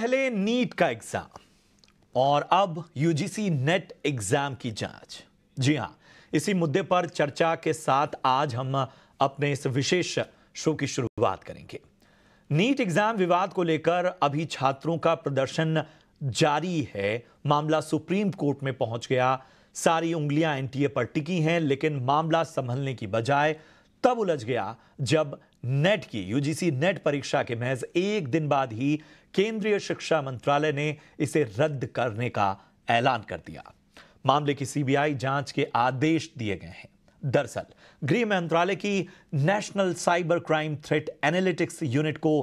पहले नीट का एग्जाम और अब यूजीसी नेट एग्जाम की जांच जी हां इसी मुद्दे पर चर्चा के साथ आज हम अपने इस विशेष शो की शुरुआत करेंगे नीट एग्जाम विवाद को लेकर अभी छात्रों का प्रदर्शन जारी है मामला सुप्रीम कोर्ट में पहुंच गया सारी उंगलियां एनटीए पर टिकी हैं लेकिन मामला संभलने की बजाय तब उलझ गया जब नेट की यूजीसी नेट परीक्षा के महज एक दिन बाद ही केंद्रीय शिक्षा मंत्रालय ने इसे रद्द करने का ऐलान कर दिया मामले की सीबीआई जांच के आदेश दिए गए हैं दरअसल गृह मंत्रालय की national cyber crime threat analytics unit को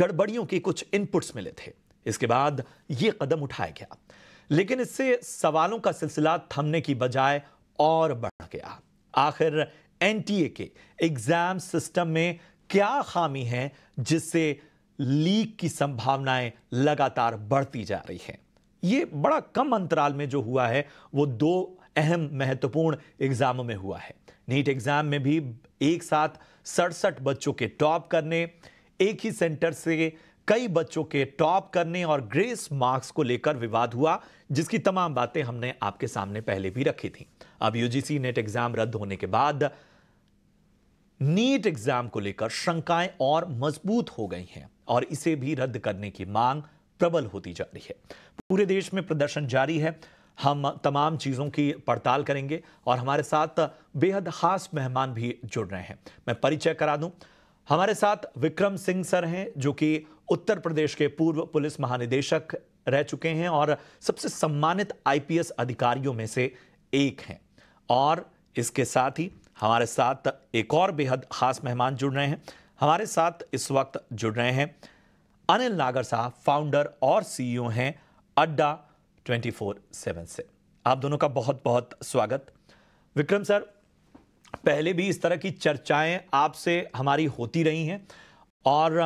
गड़बड़ियों के कुछ इनपुट्स मिले थे इसके बाद यह कदम उठाया गया लेकिन इससे सवालों का सिलसिला थमने की बजाय और बढ़ गया आखिर एनटीए के एग्जाम सिस्टम में क्या खामी है जिससे लीक की संभावनाएं लगातार बढ़ती जा रही हैं ये बड़ा कम अंतराल में जो हुआ है वो दो अहम महत्वपूर्ण एग्जामों में हुआ है नीट एग्जाम में भी एक साथ सड़सठ बच्चों के टॉप करने एक ही सेंटर से कई बच्चों के टॉप करने और ग्रेस मार्क्स को लेकर विवाद हुआ जिसकी तमाम बातें हमने आपके सामने पहले भी रखी थी अब यूजीसी नेट एग्जाम रद्द होने के बाद नीट एग्जाम को लेकर शंकाएं और मजबूत हो गई हैं और इसे भी रद्द करने की मांग प्रबल होती जा रही है पूरे देश में प्रदर्शन जारी है हम तमाम चीज़ों की पड़ताल करेंगे और हमारे साथ बेहद खास मेहमान भी जुड़ रहे हैं मैं परिचय करा दूं हमारे साथ विक्रम सिंह सर हैं जो कि उत्तर प्रदेश के पूर्व पुलिस महानिदेशक रह चुके हैं और सबसे सम्मानित आईपीएस अधिकारियों में से एक हैं और इसके साथ ही हमारे साथ एक और बेहद खास मेहमान जुड़ रहे हैं हमारे साथ इस वक्त जुड़ रहे हैं अनिल नागर साहब फाउंडर और सीईओ हैं अड्डा 24/7 से आप दोनों का बहुत बहुत स्वागत विक्रम सर पहले भी इस तरह की चर्चाएं आपसे हमारी होती रही हैं और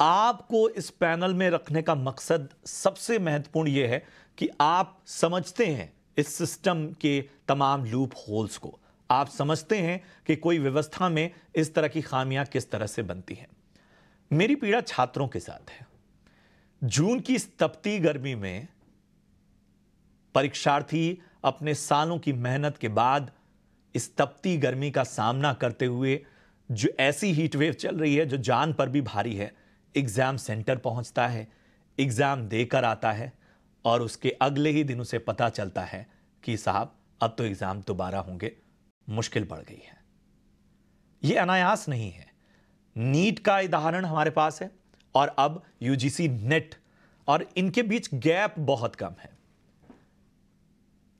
आपको इस पैनल में रखने का मकसद सबसे महत्वपूर्ण ये है कि आप समझते हैं इस सिस्टम के तमाम लूप होल्स को आप समझते हैं कि कोई व्यवस्था में इस तरह की खामियां किस तरह से बनती हैं मेरी पीड़ा छात्रों के साथ है जून की इस तपती गर्मी में परीक्षार्थी अपने सालों की मेहनत के बाद इस तपती गर्मी का सामना करते हुए जो ऐसी हीट वेव चल रही है जो जान पर भी भारी है एग्ज़ाम सेंटर पहुंचता है एग्ज़ाम देकर आता है और उसके अगले ही दिन उसे पता चलता है कि साहब अब तो एग्ज़ाम दोबारा होंगे मुश्किल बढ़ गई है यह अनायास नहीं है नीट का उदाहरण हमारे पास है और अब यूजीसी नेट और इनके बीच गैप बहुत कम है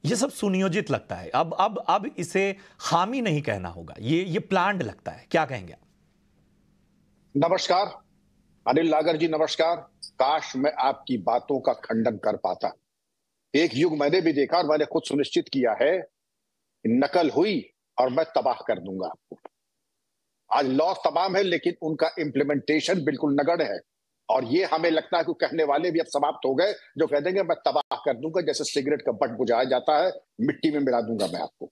यह सब सुनियोजित लगता है अब अब अब इसे हामी नहीं कहना होगा ये ये प्लान्ड लगता है क्या कहेंगे आप नमस्कार अनिल लागर जी नमस्कार काश मैं आपकी बातों का खंडन कर पाता एक युग मैंने भी देखा और मैंने खुद सुनिश्चित किया है नकल हुई और मैं तबाह कर दूंगा आपको आज लॉस तमाम है लेकिन उनका इम्प्लीमेंटेशन बिल्कुल नगण है और ये हमें लगता है कि कहने वाले भी अब समाप्त हो गए जो कह देंगे मैं तबाह कर दूंगा जैसे सिगरेट का बट बुझाया जाता है मिट्टी में मिला दूंगा मैं आपको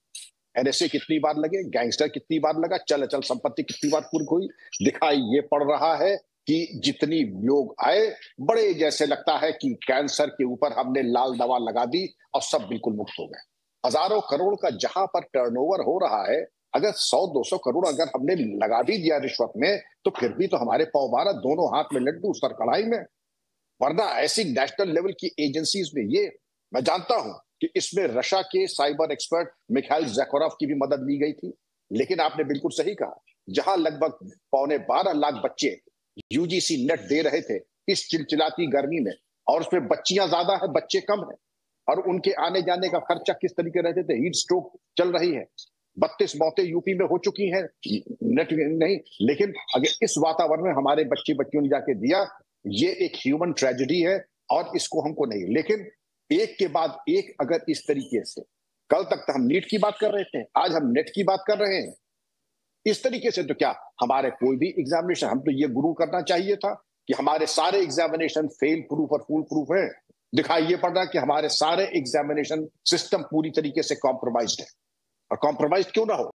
एनएसए कितनी बार लगे गैंगस्टर कितनी बार लगा चल अचल संपत्ति कितनी बार पूर्व हुई दिखाई ये पड़ रहा है कि जितनी लोग आए बड़े जैसे लगता है कि कैंसर के ऊपर हमने लाल दवा लगा दी और सब बिल्कुल मुक्त हो गए हजारों करोड़ का जहां पर टर्नओवर हो रहा है अगर 100-200 करोड़ अगर हमने लगा भी दिया रिश्वत में तो फिर भी तो हमारे पाव भारत दोनों हाथ में लड्डू सर कढ़ाई में वरना ऐसी नेशनल लेवल की एजेंसीज में ये मैं जानता हूं कि इसमें रशा के साइबर एक्सपर्ट मिखाइल जैकोरफ की भी मदद ली गई थी लेकिन आपने बिल्कुल सही कहा जहां लगभग पौने बारह लाख बच्चे यूजीसी नेट दे रहे थे इस चिलचिलाती गर्मी में और उसमें बच्चियां ज्यादा है बच्चे कम है और उनके आने जाने का खर्चा किस तरीके रहते थे हीट स्ट्रोक चल रही है बत्तीस मौतें यूपी में हो चुकी हैं नहीं लेकिन अगर इस वातावरण में हमारे बच्चे बच्चियों ने जाके दिया ये एक ह्यूमन ट्रेजिडी है और इसको हमको नहीं लेकिन एक के बाद एक अगर इस तरीके से कल तक तो हम नीट की बात कर रहे थे आज हम नेट की बात कर रहे हैं इस तरीके से तो क्या हमारे कोई भी एग्जामिनेशन हम तो ये गुरु करना चाहिए था कि हमारे सारे एग्जामिनेशन फेल प्रूफ और फूल प्रूफ है दिखाई ये पड़ रहा कि हमारे सारे एग्जामिनेशन सिस्टम पूरी तरीके से कॉम्प्रोमाइज है और कॉम्प्रोमाइज क्यों ना हो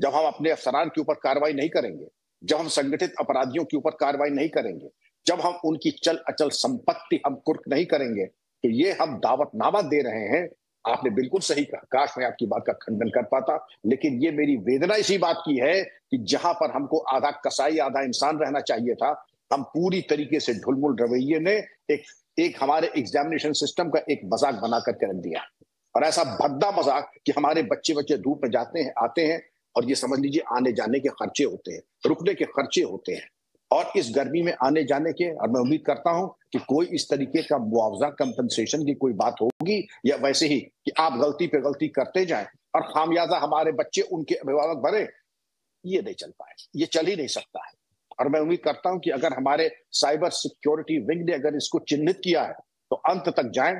जब हम अपने अफसरान के ऊपर कार्रवाई नहीं करेंगे जब हम संगठित अपराधियों के ऊपर कार्रवाई नहीं करेंगे जब हम उनकी चल अचल संपत्ति हम कुर्क नहीं करेंगे तो ये हम दावतनामा दे रहे हैं आपने बिल्कुल सही कहा काश मैं आपकी बात का खंडन कर पाता लेकिन ये मेरी वेदना इसी बात की है कि जहां पर हमको आधा कसाई आधा इंसान रहना चाहिए था हम पूरी तरीके से ढुलमुल रवैये ने एक एक हमारे एग्जामिनेशन सिस्टम का एक मजाक बना करके रख दिया और ऐसा भद्दा मजाक कि हमारे बच्चे बच्चे धूप में जाते हैं आते हैं और ये समझ लीजिए आने जाने के खर्चे होते हैं रुकने के खर्चे होते हैं और इस गर्मी में आने जाने के और मैं उम्मीद करता हूं कि कोई इस तरीके का मुआवजा कंपनसेशन की कोई बात होगी या वैसे ही कि आप गलती पे गलती करते जाएं और खामियाजा हमारे बच्चे उनके अभिभावक भरे ये नहीं चल पाए ये चल ही नहीं सकता है और मैं उम्मीद करता हूं कि अगर हमारे साइबर सिक्योरिटी विंग ने अगर इसको चिन्हित किया है तो अंत तक जाए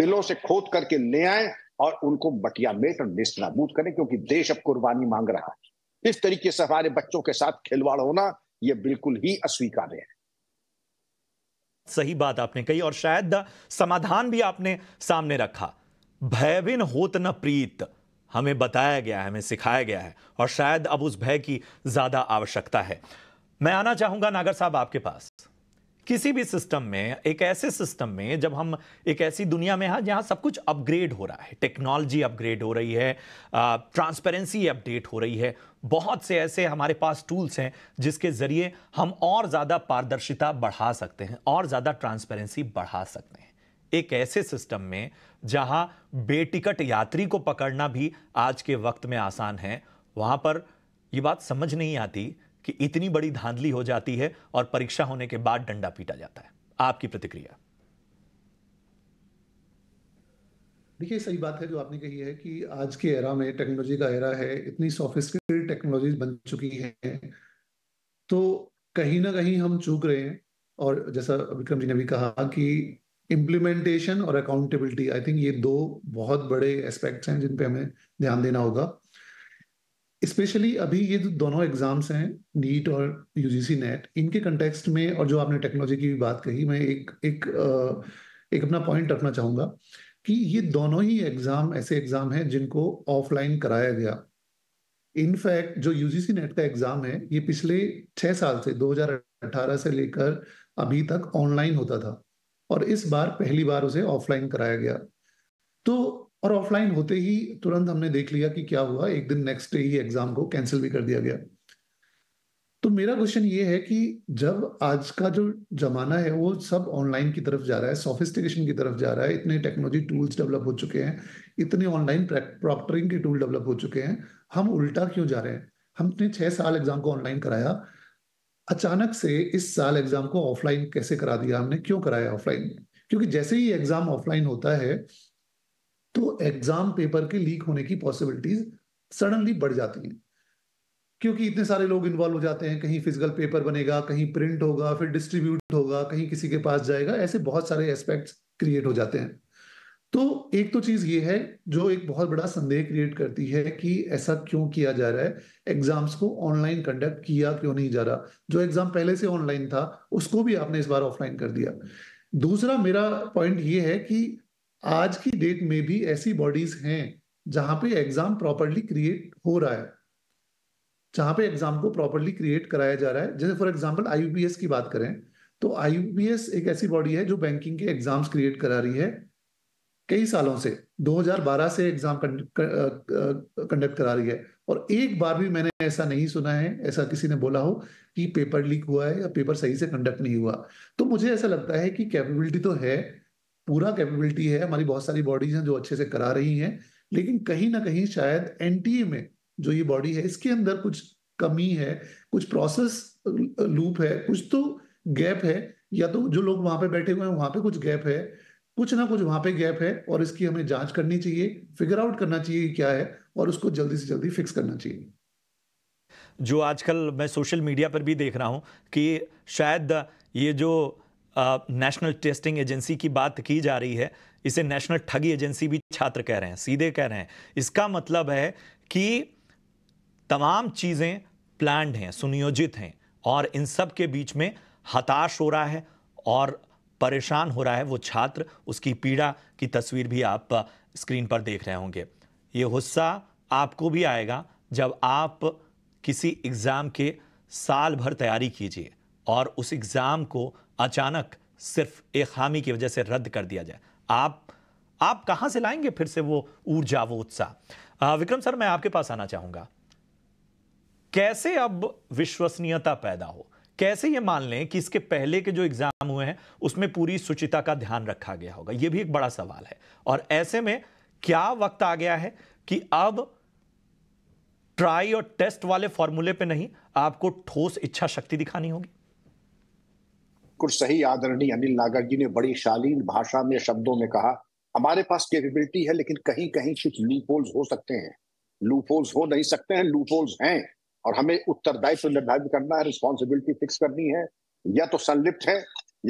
बिलों से खोद करके ले आए और उनको बटिया मेट और नेस्त करें क्योंकि देश अब कुर्बानी मांग रहा है इस तरीके से हमारे बच्चों के साथ खिलवाड़ होना यह बिल्कुल ही अस्वीकार्य है सही बात आपने कही और शायद समाधान भी आपने सामने रखा भयविन होत न प्रीत हमें बताया गया है हमें सिखाया गया है और शायद अब उस भय की ज्यादा आवश्यकता है मैं आना चाहूँगा नागर साहब आपके पास किसी भी सिस्टम में एक ऐसे सिस्टम में जब हम एक ऐसी दुनिया में हैं जहाँ सब कुछ अपग्रेड हो रहा है टेक्नोलॉजी अपग्रेड हो रही है ट्रांसपेरेंसी अपडेट हो रही है बहुत से ऐसे हमारे पास टूल्स हैं जिसके ज़रिए हम और ज़्यादा पारदर्शिता बढ़ा सकते हैं और ज़्यादा ट्रांसपेरेंसी बढ़ा सकते हैं एक ऐसे सिस्टम में जहाँ बेटिकट यात्री को पकड़ना भी आज के वक्त में आसान है वहाँ पर ये बात समझ नहीं आती कि इतनी बड़ी धांधली हो जाती है और परीक्षा होने के बाद डंडा पीटा जाता है आपकी प्रतिक्रिया देखिए सही बात है जो आपने कही है कि आज के एरा में टेक्नोलॉजी का एरा है इतनी सोफिस्टिकेटेड टेक्नोलॉजी बन चुकी है तो कहीं ना कहीं हम चूक रहे हैं और जैसा विक्रम जी ने भी कहा कि इम्प्लीमेंटेशन और अकाउंटेबिलिटी आई थिंक ये दो बहुत बड़े एस्पेक्ट्स हैं जिन पे हमें ध्यान देना होगा स्पेशली अभी ये जो दोनों एग्जाम्स हैं नीट और यूजीसी नेट इनके कंटेक्स्ट में और जो आपने टेक्नोलॉजी की भी बात कही मैं एक एक एक अपना पॉइंट रखना चाहूँगा कि ये दोनों ही एग्जाम ऐसे एग्जाम हैं जिनको ऑफलाइन कराया गया इनफैक्ट जो यूजीसी नेट का एग्जाम है ये पिछले छः साल से 2018 से लेकर अभी तक ऑनलाइन होता था और इस बार पहली बार उसे ऑफलाइन कराया गया तो और ऑफलाइन होते ही तुरंत हमने देख लिया कि क्या हुआ एक दिन नेक्स्ट डे ही एग्जाम को कैंसिल भी कर दिया गया तो मेरा क्वेश्चन ये है कि जब आज का जो जमाना है वो सब ऑनलाइन की तरफ जा रहा है सोफिस्टिकेशन की तरफ जा रहा है इतने टेक्नोलॉजी टूल्स डेवलप हो चुके हैं इतने ऑनलाइन प्रॉक्टरिंग के टूल डेवलप हो चुके हैं हम उल्टा क्यों जा रहे हैं हमने छह साल एग्जाम को ऑनलाइन कराया अचानक से इस साल एग्जाम को ऑफलाइन कैसे करा दिया हमने क्यों कराया ऑफलाइन क्योंकि जैसे ही एग्जाम ऑफलाइन होता है तो एग्जाम पेपर के लीक होने की पॉसिबिलिटीज सडनली बढ़ जाती हैं क्योंकि इतने सारे लोग इन्वॉल्व हो जाते हैं कहीं फिजिकल पेपर बनेगा कहीं प्रिंट होगा फिर डिस्ट्रीब्यूट होगा कहीं किसी के पास जाएगा ऐसे बहुत सारे एस्पेक्ट्स क्रिएट हो जाते हैं तो एक तो चीज ये है जो एक बहुत बड़ा संदेह क्रिएट करती है कि ऐसा क्यों किया जा रहा है एग्जाम्स को ऑनलाइन कंडक्ट किया क्यों नहीं जा रहा जो एग्जाम पहले से ऑनलाइन था उसको भी आपने इस बार ऑफलाइन कर दिया दूसरा मेरा पॉइंट ये है कि आज की डेट में भी ऐसी बॉडीज हैं जहां पे एग्जाम प्रॉपरली क्रिएट हो रहा है जहां पे एग्जाम को प्रॉपरली क्रिएट कराया जा रहा है जैसे फॉर एग्जाम्पल आईयूपीएस की बात करें तो आईयूपीएस एक ऐसी बॉडी है जो बैंकिंग के एग्जाम्स क्रिएट करा रही है कई सालों से 2012 से एग्जाम कंडक्ट करा रही है और एक बार भी मैंने ऐसा नहीं सुना है ऐसा किसी ने बोला हो कि पेपर लीक हुआ है या पेपर सही से कंडक्ट नहीं हुआ तो मुझे ऐसा लगता है कि कैपेबिलिटी तो है पूरा कैपेबिलिटी है हमारी बहुत सारी बॉडीज हैं जो अच्छे से करा रही हैं लेकिन कहीं ना कहीं शायद एन e में जो ये बॉडी है इसके अंदर कुछ कमी है कुछ प्रोसेस लूप है कुछ तो गैप है या तो जो लोग वहां पे बैठे हुए हैं वहां पे कुछ गैप है कुछ ना कुछ वहां पे गैप है और इसकी हमें जांच करनी चाहिए फिगर आउट करना चाहिए कि क्या है और उसको जल्दी से जल्दी फिक्स करना चाहिए जो आजकल मैं सोशल मीडिया पर भी देख रहा हूँ कि शायद ये जो नेशनल टेस्टिंग एजेंसी की बात की जा रही है इसे नेशनल ठगी एजेंसी भी छात्र कह रहे हैं सीधे कह रहे हैं इसका मतलब है कि तमाम चीज़ें प्लान्ड हैं सुनियोजित हैं और इन सब के बीच में हताश हो रहा है और परेशान हो रहा है वो छात्र उसकी पीड़ा की तस्वीर भी आप स्क्रीन पर देख रहे होंगे ये गुस्सा आपको भी आएगा जब आप किसी एग्ज़ाम के साल भर तैयारी कीजिए और उस एग्ज़ाम को अचानक सिर्फ एक हामी की वजह से रद्द कर दिया जाए आप आप कहां से लाएंगे फिर से वो ऊर्जा वो उत्साह विक्रम सर मैं आपके पास आना चाहूंगा कैसे अब विश्वसनीयता पैदा हो कैसे ये मान लें कि इसके पहले के जो एग्जाम हुए हैं उसमें पूरी सुचिता का ध्यान रखा गया होगा ये भी एक बड़ा सवाल है और ऐसे में क्या वक्त आ गया है कि अब ट्राई और टेस्ट वाले फॉर्मूले पे नहीं आपको ठोस इच्छा शक्ति दिखानी होगी कुछ सही आदरणीय अनिल नागर जी ने बड़ी शालीन भाषा में शब्दों में कहा हमारे पास कैपेबिलिटी है लेकिन कहीं कहीं कुछ लूपोल्स हो सकते हैं लूपोल्स हो नहीं सकते हैं लूपोल्स हैं और हमें उत्तरदायित्व निर्धारित करना है रिस्पॉन्सिबिलिटी फिक्स करनी है या तो संलिप्त है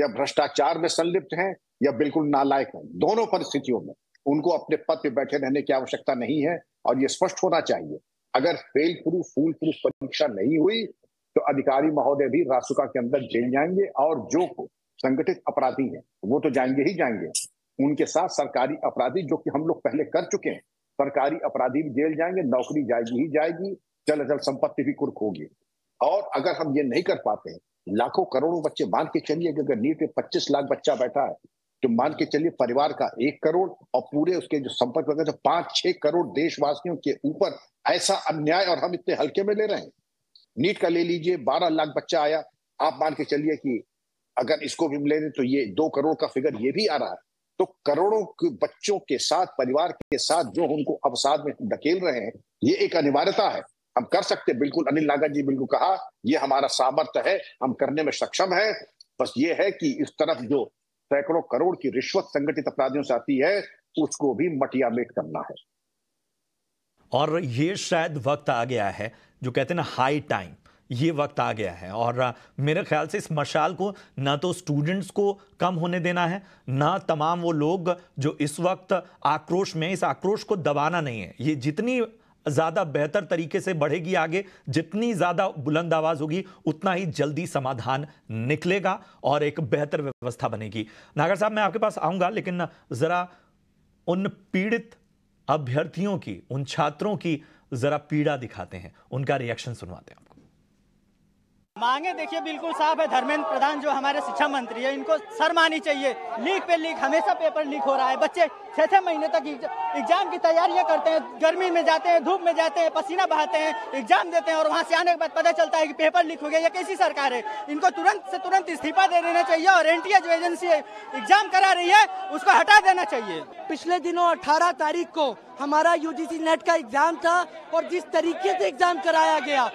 या भ्रष्टाचार में संलिप्त है या बिल्कुल नालायक है दोनों परिस्थितियों में उनको अपने पद पर बैठे रहने की आवश्यकता नहीं है और ये स्पष्ट होना चाहिए अगर फेल प्रूफ फूल प्रूफ परीक्षा नहीं हुई तो अधिकारी महोदय भी रासुका के अंदर जेल जाएंगे और जो संगठित अपराधी हैं वो तो जाएंगे ही जाएंगे उनके साथ सरकारी अपराधी जो कि हम लोग पहले कर चुके हैं सरकारी अपराधी भी जेल जाएंगे नौकरी जाएगी ही जाएगी चल अचल संपत्ति भी कुर्क होगी और अगर हम ये नहीं कर पाते लाखों करोड़ों बच्चे मान के चलिए अगर नीट में पच्चीस लाख बच्चा बैठा है तो मान के चलिए परिवार का एक करोड़ और पूरे उसके जो संपर्क वगैरह पांच छह करोड़ देशवासियों के ऊपर ऐसा अन्याय और हम इतने हल्के में ले रहे हैं नीट का ले लीजिए बारह लाख बच्चा आया आप मान के चलिए कि अगर इसको भी ले तो ये दो करोड़ का फिगर ये भी आ रहा है तो करोड़ों के बच्चों के साथ परिवार के साथ जो उनको अवसाद में धकेल रहे हैं ये एक अनिवार्यता है हम कर सकते बिल्कुल अनिल नागा जी बिल्कुल कहा ये हमारा सामर्थ्य है हम करने में सक्षम है बस ये है कि इस तरफ जो सैकड़ों करोड़ की रिश्वत संगठित अपराधियों से आती है उसको भी मटियामेट करना है और ये शायद वक्त आ गया है जो कहते हैं ना हाई टाइम ये वक्त आ गया है और मेरे ख्याल से इस मशाल को ना तो स्टूडेंट्स को कम होने देना है ना तमाम वो लोग जो इस वक्त आक्रोश में इस आक्रोश को दबाना नहीं है ये जितनी ज़्यादा बेहतर तरीके से बढ़ेगी आगे जितनी ज़्यादा बुलंद आवाज़ होगी उतना ही जल्दी समाधान निकलेगा और एक बेहतर व्यवस्था बनेगी नागर साहब मैं आपके पास आऊँगा लेकिन ज़रा उन पीड़ित अभ्यर्थियों की उन छात्रों की ज़रा पीड़ा दिखाते हैं उनका रिएक्शन सुनवाते हैं मांगे देखिए बिल्कुल साफ है धर्मेंद्र प्रधान जो हमारे शिक्षा मंत्री है इनको सर मानी चाहिए लीक पे लीक हमेशा पेपर लीक हो रहा है बच्चे छह छह महीने तक एग्जाम की तैयारियां करते हैं गर्मी में जाते हैं धूप में जाते हैं पसीना बहाते हैं एग्जाम देते हैं और वहाँ से आने के बाद पता चलता है कि पेपर लीक हो गया ये कैसी सरकार है इनको तुरंत से तुरंत इस्तीफा दे देना चाहिए और एन जो एजेंसी एग्जाम करा रही है उसको हटा देना चाहिए पिछले दिनों अठारह तारीख को हमारा यूजीसी नेट का एग्जाम था और जिस तरीके से एग्जाम कराया गया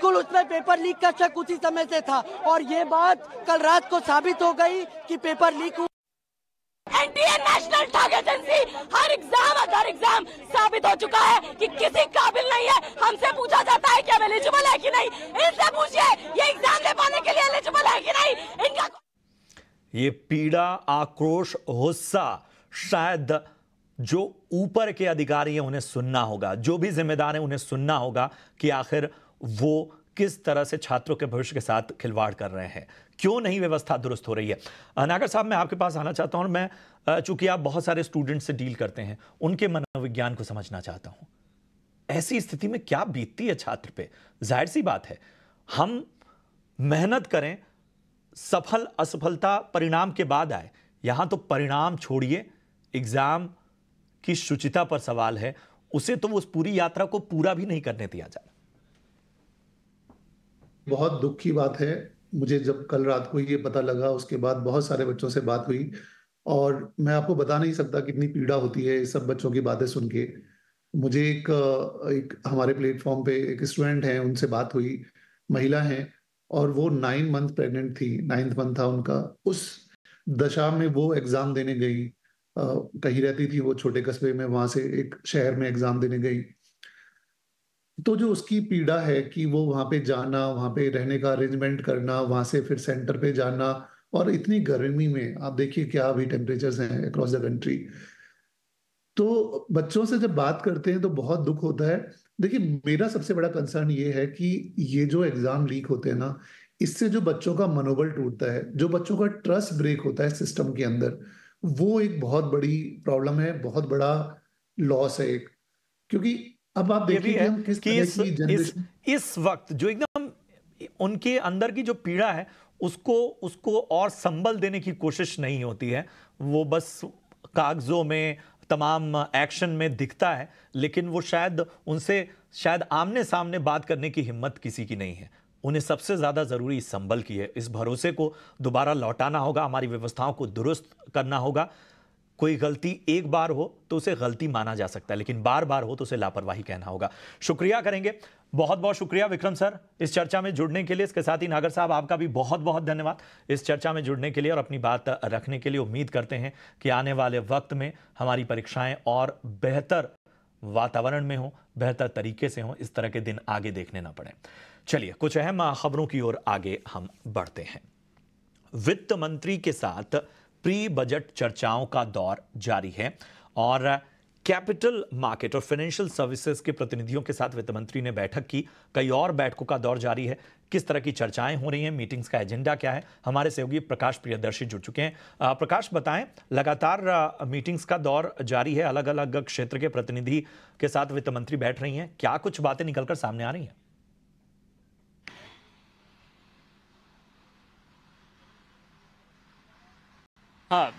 बिल्कुल उसमें पेपर लीक का शक उसी समय से था और ये बात कल रात को साबित हो गई कि पेपर लीक एनडीए नेशनल ठग एजेंसी हर एग्जाम हर एग्जाम साबित हो चुका है कि किसी काबिल नहीं है हमसे पूछा जाता है क्या एलिजिबल है कि नहीं इनसे पूछिए ये एग्जाम दे पाने के लिए एलिजिबल है कि नहीं इनका ये पीड़ा आक्रोश गुस्सा शायद जो ऊपर के अधिकारी हैं उन्हें सुनना होगा जो भी जिम्मेदार हैं उन्हें सुनना होगा कि आखिर वो किस तरह से छात्रों के भविष्य के साथ खिलवाड़ कर रहे हैं क्यों नहीं व्यवस्था दुरुस्त हो रही है नागर साहब मैं आपके पास आना चाहता हूं और मैं चूंकि आप बहुत सारे स्टूडेंट से डील करते हैं उनके मनोविज्ञान को समझना चाहता हूं ऐसी स्थिति में क्या बीतती है छात्र पे जाहिर सी बात है हम मेहनत करें सफल असफलता परिणाम के बाद आए यहां तो परिणाम छोड़िए एग्ज़ाम की शुचिता पर सवाल है उसे तो उस पूरी यात्रा को पूरा भी नहीं करने दिया जा बहुत दुख की बात है मुझे जब कल रात को ये पता लगा उसके बाद बहुत सारे बच्चों से बात हुई और मैं आपको बता नहीं सकता कितनी पीड़ा होती है सब बच्चों की बातें सुन के मुझे एक एक हमारे प्लेटफॉर्म पे एक स्टूडेंट हैं उनसे बात हुई महिला हैं और वो नाइन मंथ प्रेग्नेंट थी नाइन्थ मंथ था उनका उस दशा में वो एग्ज़ाम देने गई कहीं रहती थी वो छोटे कस्बे में वहाँ से एक शहर में एग्ज़ाम देने गई तो जो उसकी पीड़ा है कि वो वहाँ पे जाना वहाँ पे रहने का अरेंजमेंट करना वहाँ से फिर सेंटर पे जाना और इतनी गर्मी में आप देखिए क्या अभी टेम्परेचर हैं अक्रॉस द कंट्री तो बच्चों से जब बात करते हैं तो बहुत दुख होता है देखिए मेरा सबसे बड़ा कंसर्न ये है कि ये जो एग्ज़ाम लीक होते हैं ना इससे जो बच्चों का मनोबल टूटता है जो बच्चों का ट्रस्ट ब्रेक होता है सिस्टम के अंदर वो एक बहुत बड़ी प्रॉब्लम है बहुत बड़ा लॉस है एक क्योंकि अब आप देखिए कि, किस कि इस, इस, इस वक्त जो एकदम उनके अंदर की जो पीड़ा है उसको उसको और संबल देने की कोशिश नहीं होती है वो बस कागजों में तमाम एक्शन में दिखता है लेकिन वो शायद उनसे शायद आमने सामने बात करने की हिम्मत किसी की नहीं है उन्हें सबसे ज़्यादा ज़रूरी संबल की है इस भरोसे को दोबारा लौटाना होगा हमारी व्यवस्थाओं को दुरुस्त करना होगा कोई गलती एक बार हो तो उसे गलती माना जा सकता है लेकिन बार बार हो तो उसे लापरवाही कहना होगा शुक्रिया करेंगे बहुत बहुत शुक्रिया विक्रम सर इस चर्चा में जुड़ने के लिए इसके साथ ही नागर साहब आपका भी बहुत बहुत धन्यवाद इस चर्चा में जुड़ने के लिए और अपनी बात रखने के लिए उम्मीद करते हैं कि आने वाले वक्त में हमारी परीक्षाएं और बेहतर वातावरण में हो बेहतर तरीके से हो इस तरह के दिन आगे देखने ना पड़े चलिए कुछ अहम खबरों की ओर आगे हम बढ़ते हैं वित्त मंत्री के साथ प्री बजट चर्चाओं का दौर जारी है और कैपिटल मार्केट और फाइनेंशियल सर्विसेज के प्रतिनिधियों के साथ वित्त मंत्री ने बैठक की कई और बैठकों का दौर जारी है किस तरह की चर्चाएं हो रही हैं मीटिंग्स का एजेंडा क्या है हमारे सहयोगी प्रकाश प्रियदर्शी जुड़ चुके हैं प्रकाश बताएं लगातार मीटिंग्स का दौर जारी है अलग अलग क्षेत्र के प्रतिनिधि के साथ वित्त मंत्री बैठ रही हैं क्या कुछ बातें निकलकर सामने आ रही हैं हाँ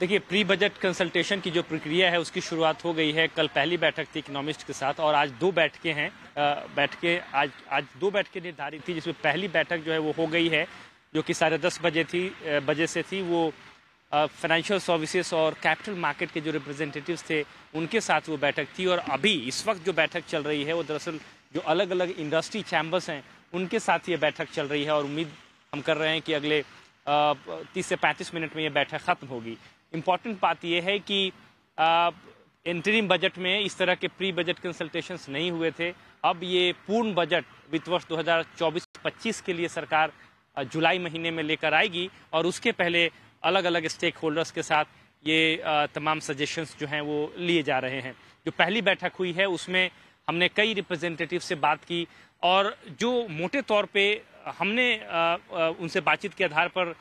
देखिए प्री बजट कंसल्टेशन की जो प्रक्रिया है उसकी शुरुआत हो गई है कल पहली बैठक थी इकोनॉमिस्ट के साथ और आज दो बैठकें हैं बैठकें आज आज दो बैठकें निर्धारित थी जिसमें पहली बैठक जो है वो हो गई है जो कि साढ़े दस बजे थी बजे से थी वो फाइनेंशियल सर्विसेज और कैपिटल मार्केट के जो रिप्रेजेंटेटिव थे उनके साथ वो बैठक थी और अभी इस वक्त जो बैठक चल रही है वो दरअसल जो अलग अलग इंडस्ट्री चैम्बर्स हैं उनके साथ ये बैठक चल रही है और उम्मीद हम कर रहे हैं कि अगले तीस से पैंतीस मिनट में ये बैठक ख़त्म होगी इम्पॉर्टेंट बात यह है कि इंटरिम बजट में इस तरह के प्री बजट कंसल्टेशंस नहीं हुए थे अब ये पूर्ण बजट वित्त वर्ष 2024-25 के लिए सरकार जुलाई महीने में लेकर आएगी और उसके पहले अलग अलग स्टेक होल्डर्स के साथ ये तमाम सजेशंस जो हैं वो लिए जा रहे हैं जो पहली बैठक हुई है उसमें हमने कई रिप्रेजेंटेटिव से बात की और जो मोटे तौर पे हमने उनसे बातचीत के आधार पर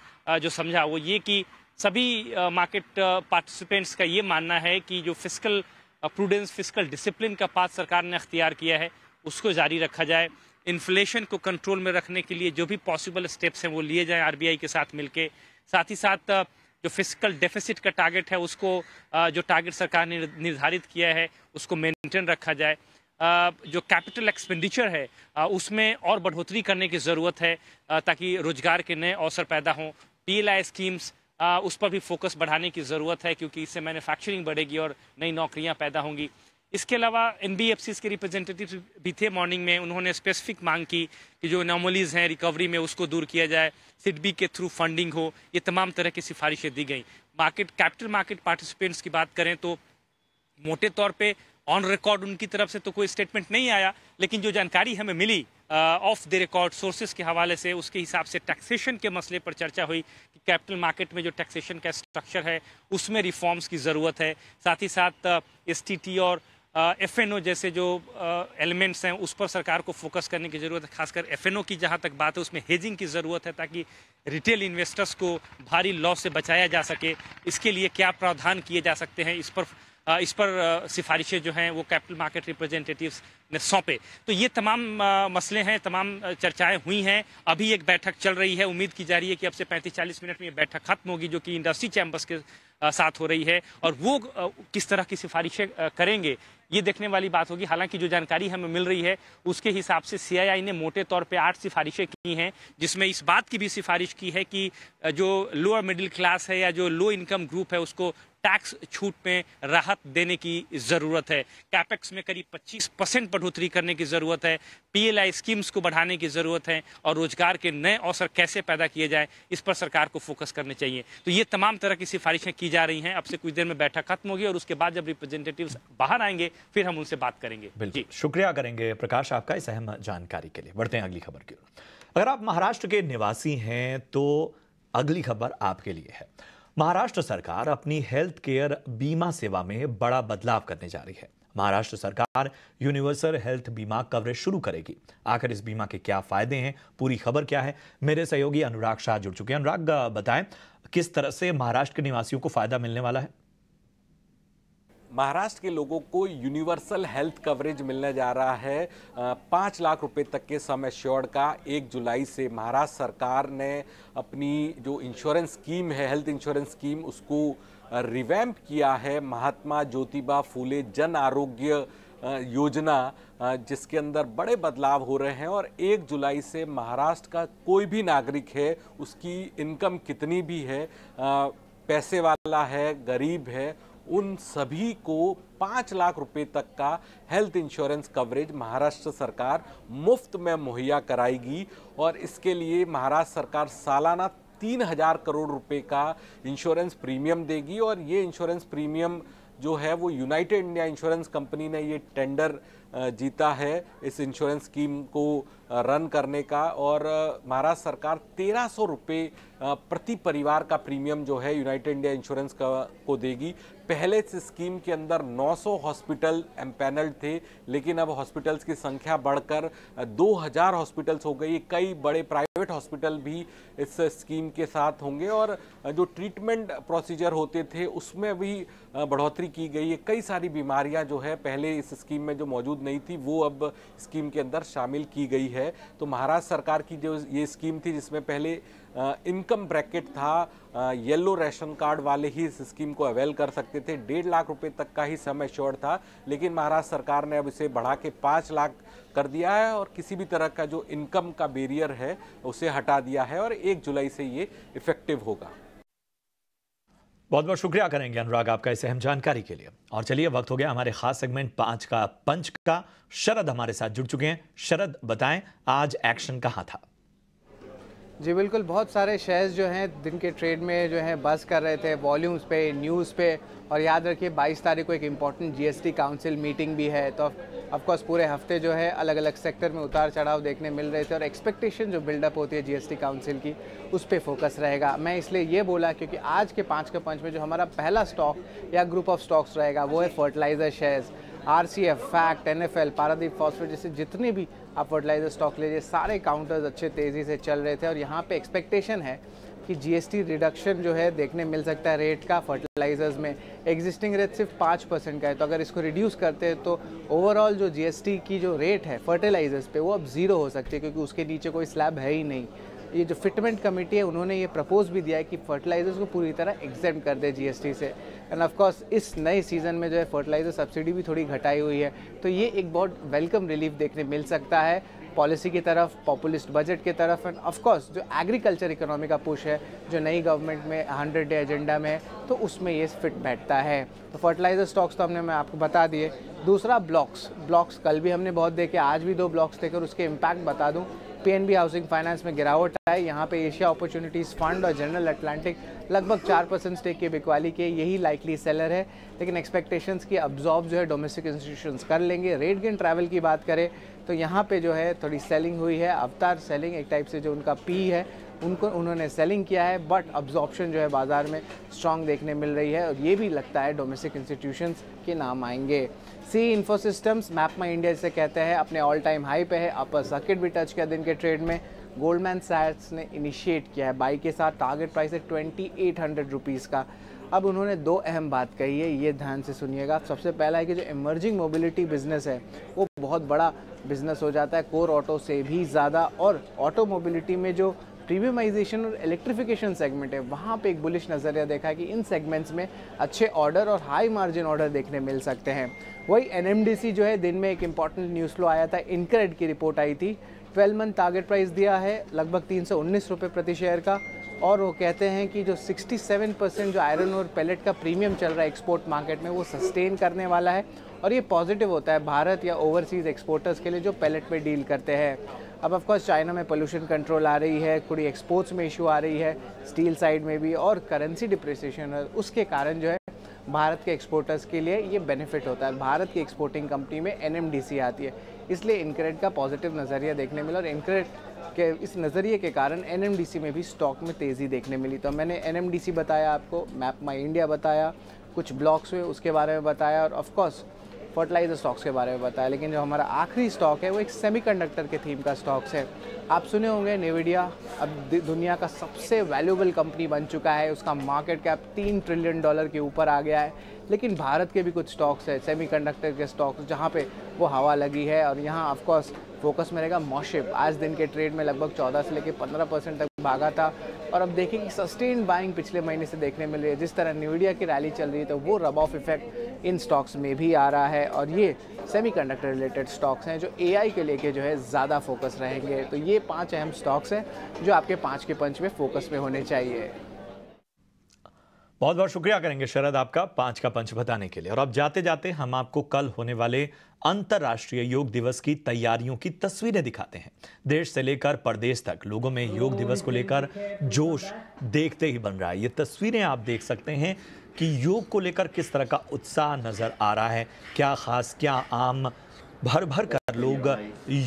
जो समझा वो ये कि सभी मार्केट पार्टिसिपेंट्स का ये मानना है कि जो फिजिकल प्रूडेंस फिजिकल डिसिप्लिन का पाथ सरकार ने अख्तियार किया है उसको जारी रखा जाए इन्फ्लेशन को कंट्रोल में रखने के लिए जो भी पॉसिबल स्टेप्स हैं वो लिए जाएँ आर के साथ मिल साथ ही साथ जो फिजिकल डेफिसिट का टारगेट है उसको जो टारगेट सरकार ने निर्धारित किया है उसको मेंटेन रखा जाए जो कैपिटल एक्सपेंडिचर है उसमें और बढ़ोतरी करने की ज़रूरत है ताकि रोजगार के नए अवसर पैदा हों टी स्कीम्स उस पर भी फोकस बढ़ाने की ज़रूरत है क्योंकि इससे मैन्युफैक्चरिंग बढ़ेगी और नई नौकरियां पैदा होंगी इसके अलावा एन बी एफ सीज के रिप्रेजेंटेटिव भी थे मॉर्निंग में उन्होंने स्पेसिफिक मांग की कि जो नॉमोलीज हैं रिकवरी में उसको दूर किया जाए सिडबी के थ्रू फंडिंग हो ये तमाम तरह की सिफारिशें दी गई मार्केट कैपिटल मार्केट पार्टिसिपेंट्स की बात करें तो मोटे तौर पे ऑन रिकॉर्ड उनकी तरफ से तो कोई स्टेटमेंट नहीं आया लेकिन जो जानकारी हमें मिली ऑफ द रिकॉर्ड सोर्सेज के हवाले से उसके हिसाब से टैक्सेशन के मसले पर चर्चा हुई कि कैपिटल मार्केट में जो टैक्सेशन का स्ट्रक्चर है उसमें रिफॉर्म्स की ज़रूरत है साथ ही साथ एस uh, और एफ एन ओ जैसे जो एलिमेंट्स uh, हैं उस पर सरकार को फोकस करने की ज़रूरत है खासकर एफ एन ओ की जहाँ तक बात है उसमें हेजिंग की ज़रूरत है ताकि रिटेल इन्वेस्टर्स को भारी लॉस से बचाया जा सके इसके लिए क्या प्रावधान किए जा सकते हैं इस पर इस पर सिफारिशें जो हैं वो कैपिटल मार्केट रिप्रेजेंटेटिव्स ने सौंपे तो ये तमाम मसले हैं तमाम चर्चाएं हुई हैं अभी एक बैठक चल रही है उम्मीद की जा रही है कि अब से 35-40 मिनट में ये बैठक खत्म होगी जो कि इंडस्ट्री चैम्बर्स के साथ हो रही है और वो किस तरह की सिफारिशें करेंगे ये देखने वाली बात होगी हालांकि जो जानकारी हमें मिल रही है उसके हिसाब से सीआईआई ने मोटे तौर पे आठ सिफारिशें की हैं जिसमें इस बात की भी सिफारिश की है कि जो लोअर मिडिल क्लास है या जो लो इनकम ग्रुप है उसको टैक्स छूट में राहत देने की ज़रूरत है कैपेक्स में करीब 25 परसेंट बढ़ोतरी करने की ज़रूरत है पीएलआई स्कीम्स को बढ़ाने की ज़रूरत है और रोजगार के नए अवसर कैसे पैदा किए जाए इस पर सरकार को फोकस करने चाहिए तो ये तमाम तरह की सिफारिशें की जा रही हैं अब से कुछ देर में बैठक खत्म होगी और उसके बाद जब रिप्रेजेंटेटिव बाहर आएंगे फिर हम उनसे बात करेंगे जी शुक्रिया करेंगे प्रकाश आपका इस अहम जानकारी के लिए बढ़ते हैं अगली खबर की ओर अगर आप महाराष्ट्र के निवासी हैं तो अगली खबर आपके लिए है महाराष्ट्र सरकार अपनी हेल्थ केयर बीमा सेवा में बड़ा बदलाव करने जा रही है महाराष्ट्र सरकार यूनिवर्सल हेल्थ बीमा कवरेज शुरू करेगी आखिर इस बीमा के क्या फायदे हैं पूरी खबर क्या है मेरे सहयोगी अनुराग शाह जुड़ चुके हैं अनुराग बताएं किस तरह से महाराष्ट्र के निवासियों को फायदा मिलने वाला है महाराष्ट्र के लोगों को यूनिवर्सल हेल्थ कवरेज मिलने जा रहा है पाँच लाख रुपए तक के सम एश्योर्ड का एक जुलाई से महाराष्ट्र सरकार ने अपनी जो इंश्योरेंस स्कीम है हेल्थ इंश्योरेंस स्कीम उसको रिवैम्प किया है महात्मा ज्योतिबा फूले जन आरोग्य योजना जिसके अंदर बड़े बदलाव हो रहे हैं और एक जुलाई से महाराष्ट्र का कोई भी नागरिक है उसकी इनकम कितनी भी है पैसे वाला है गरीब है उन सभी को पाँच लाख रुपए तक का हेल्थ इंश्योरेंस कवरेज महाराष्ट्र सरकार मुफ्त में मुहैया कराएगी और इसके लिए महाराष्ट्र सरकार सालाना तीन हज़ार करोड़ रुपए का इंश्योरेंस प्रीमियम देगी और ये इंश्योरेंस प्रीमियम जो है वो यूनाइटेड इंडिया इंश्योरेंस कंपनी ने ये टेंडर जीता है इस इंश्योरेंस स्कीम को रन करने का और महाराष्ट्र सरकार तेरह सौ रुपये प्रति परिवार का प्रीमियम जो है यूनाइटेड इंडिया इंश्योरेंस का को देगी पहले इस स्कीम के अंदर 900 हॉस्पिटल एम्पैनल्ड थे लेकिन अब हॉस्पिटल्स की संख्या बढ़कर 2000 हॉस्पिटल्स हो गई कई बड़े प्राइवेट हॉस्पिटल भी इस स्कीम के साथ होंगे और जो ट्रीटमेंट प्रोसीजर होते थे उसमें भी बढ़ोतरी की गई है कई सारी बीमारियाँ जो है पहले इस स्कीम में जो मौजूद नहीं थी वो अब स्कीम के अंदर शामिल की गई है है तो महाराष्ट्र सरकार की जो ये स्कीम थी जिसमें पहले इनकम ब्रैकेट था येलो राशन कार्ड वाले ही इस स्कीम को अवेल कर सकते थे डेढ़ लाख रुपए तक का ही समय श्योर था लेकिन महाराष्ट्र सरकार ने अब इसे बढ़ा के पाँच लाख कर दिया है और किसी भी तरह का जो इनकम का बेरियर है उसे हटा दिया है और एक जुलाई से ये इफेक्टिव होगा बहुत बहुत शुक्रिया करेंगे अनुराग आपका इस अहम जानकारी के लिए और चलिए वक्त हो गया हमारे खास सेगमेंट पांच का पंच का शरद हमारे साथ जुड़ चुके हैं शरद बताएं आज एक्शन कहाँ था जी बिल्कुल बहुत सारे शेयर्स जो हैं दिन के ट्रेड में जो हैं बस कर रहे थे वॉल्यूम्स पे न्यूज़ पे और याद रखिए 22 तारीख को एक इम्पॉर्टेंट जीएसटी काउंसिल मीटिंग भी है तो ऑफकोर्स पूरे हफ्ते जो है अलग अलग सेक्टर में उतार चढ़ाव देखने मिल रहे थे और एक्सपेक्टेशन जो बिल्डअप होती है जीएसटी काउंसिल की उस पर फोकस रहेगा मैं इसलिए ये बोला क्योंकि आज के पाँच के पाँच में जो हमारा पहला स्टॉक या ग्रुप ऑफ स्टॉक्स रहेगा वो है fertilizer shares R C F FACT N F L Paradeep phosphate जैसे जितने भी आप फर्टिलाइज़र स्टॉक लीजिए सारे काउंटर्स अच्छे तेज़ी से चल रहे थे और यहाँ पे एक्सपेक्टेशन है कि जीएसटी रिडक्शन जो है देखने मिल सकता है रेट का फर्टिलाइजर्स में एग्जिस्टिंग रेट सिर्फ पाँच परसेंट का है तो अगर इसको रिड्यूस करते हैं तो ओवरऑल जो जीएसटी की जो रेट है फर्टिलाइजर्स पे वो अब ज़ीरो हो सकती है क्योंकि उसके नीचे कोई स्लैब है ही नहीं ये जो फिटमेंट कमेटी है उन्होंने ये प्रपोज भी दिया है कि फर्टिलाइजर्स को पूरी तरह एग्जाम कर दे जीएसटी से एंड कोर्स इस नए सीज़न में जो है फर्टिलाइज़र सब्सिडी भी थोड़ी घटाई हुई है तो ये एक बहुत वेलकम रिलीफ देखने मिल सकता है पॉलिसी की तरफ पॉपुलिस्ट बजट की तरफ एंड ऑफकोर्स जो एग्रीकल्चर इकोनॉमी का पुश है जो नई गवर्नमेंट में हंड्रेड डे एजेंडा में है तो उसमें ये फिट बैठता है तो फर्टिलाइज़र स्टॉक्स तो हमने मैं आपको बता दिए दूसरा ब्लॉक्स ब्लॉक्स कल भी हमने बहुत देखे आज भी दो ब्लॉक्स देखकर उसके इम्पैक्ट बता दूँ पी हाउसिंग फाइनेंस में गिरावट आए यहाँ पे एशिया अपॉर्चुनिटीज़ फंड और जनरल अटलांटिक लगभग चार परसेंट स्टेक के बिकवाली के यही लाइकली सेलर है लेकिन एक्सपेक्टेशंस की अब्जॉर्ब जो है डोमेस्टिक इंस्टीट्यूशंस कर लेंगे रेट गेंड ट्रैवल की बात करें तो यहाँ पे जो है थोड़ी सेलिंग हुई है अवतार सेलिंग एक टाइप से जो उनका पी है उनको उन्होंने सेलिंग किया है बट अब्जॉर्प्शन जो है बाज़ार में स्ट्रांग देखने मिल रही है और ये भी लगता है डोमेस्टिक इंस्टीट्यूशंस के नाम आएंगे C Infosystems Map My India से कहते हैं अपने ऑल टाइम हाई पे है अपर सर्किट भी टच किया दिन के ट्रेड में गोल्डमैन सैट्स ने इनिशिएट किया है बाई के साथ टारगेट प्राइस है ट्वेंटी एट हंड्रेड रुपीज़ का अब उन्होंने दो अहम बात कही है ये ध्यान से सुनिएगा सबसे पहला है कि जो इमर्जिंग मोबिलिटी बिज़नेस है वो बहुत बड़ा बिज़नेस हो जाता है कोर ऑटो से भी ज़्यादा और ऑटो मोबिलिटी में जो प्रीमियमाइजेशन और इलेक्ट्रिफिकेशन सेगमेंट है वहाँ पे एक बुलिश नज़रिया देखा है कि इन सेगमेंट्स में अच्छे ऑर्डर और हाई मार्जिन ऑर्डर देखने मिल सकते हैं वही एन जो है दिन में एक इम्पॉर्टेंट न्यूज़ फ्लो आया था इनक्रेड की रिपोर्ट आई थी ट्वेल्व मंथ टारगेट प्राइस दिया है लगभग तीन सौ प्रति शेयर का और वो कहते हैं कि जो 67 परसेंट जो आयरन और पैलेट का प्रीमियम चल रहा है एक्सपोर्ट मार्केट में वो सस्टेन करने वाला है और ये पॉजिटिव होता है भारत या ओवरसीज़ एक्सपोर्टर्स के लिए जो पैलेट पर डील करते हैं अब ऑफकोर्स चाइना में पोल्यूशन कंट्रोल आ रही है थोड़ी एक्सपोर्ट्स में इशू आ रही है स्टील साइड में भी और करेंसी डिप्रिसिएशन उसके कारण जो है भारत के एक्सपोर्टर्स के लिए ये बेनिफिट होता है भारत की एक्सपोर्टिंग कंपनी में एन आती है इसलिए इनक्रेड का पॉजिटिव नज़रिया देखने मिला और इनक्रेड के इस नज़रिए के कारण एन में भी स्टॉक में तेज़ी देखने मिली तो मैंने एन बताया आपको मैप माई इंडिया बताया कुछ ब्लॉक्स हुए उसके बारे में बताया और ऑफकोर्स फर्टिलाइजर स्टॉक्स के बारे में बताया लेकिन जो हमारा आखिरी स्टॉक है वो एक सेमीकंडक्टर के थीम का स्टॉक्स है आप सुने होंगे नेविडिया अब दुनिया का सबसे वैल्यूबल कंपनी बन चुका है उसका मार्केट कैप तीन ट्रिलियन डॉलर के ऊपर आ गया है लेकिन भारत के भी कुछ स्टॉक्स है कंडक्टर के स्टॉक्स जहाँ पे वो हवा लगी है और यहाँ ऑफकोर्स फोकस में रहेगा मॉशिप आज दिन के ट्रेड में लगभग 14 से लेकर 15 परसेंट तक भागा था और अब देखें कि सस्टेन बाइंग पिछले महीने से देखने मिल रही है जिस तरह न्यूडिया की रैली चल रही है तो वो rub off effect in stocks में भी आ रहा है और ये सेमीकंडक्टर रिलेटेड स्टॉक्स हैं जो एआई के लेके जो है ज़्यादा फोकस रहेंगे तो ये पांच अहम स्टॉक्स हैं जो आपके पाँच के पंच में फोकस में होने चाहिए बहुत बहुत शुक्रिया करेंगे शरद आपका पांच का पंच बताने के लिए और अब जाते जाते हम आपको कल होने वाले अंतर्राष्ट्रीय योग दिवस की तैयारियों की तस्वीरें दिखाते हैं देश से लेकर प्रदेश तक लोगों में योग दिवस को लेकर जोश देखते ही बन रहा है ये तस्वीरें आप देख सकते हैं कि योग को लेकर किस तरह का उत्साह नज़र आ रहा है क्या खास क्या आम भर भर कर लोग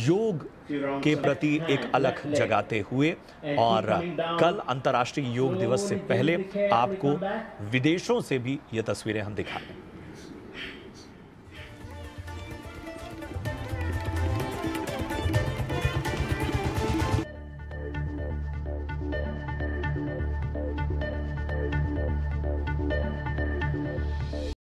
योग के प्रति एक अलग जगाते हुए और कल अंतर्राष्ट्रीय योग दिवस से पहले आपको विदेशों से भी ये तस्वीरें हम दिखा रहे हैं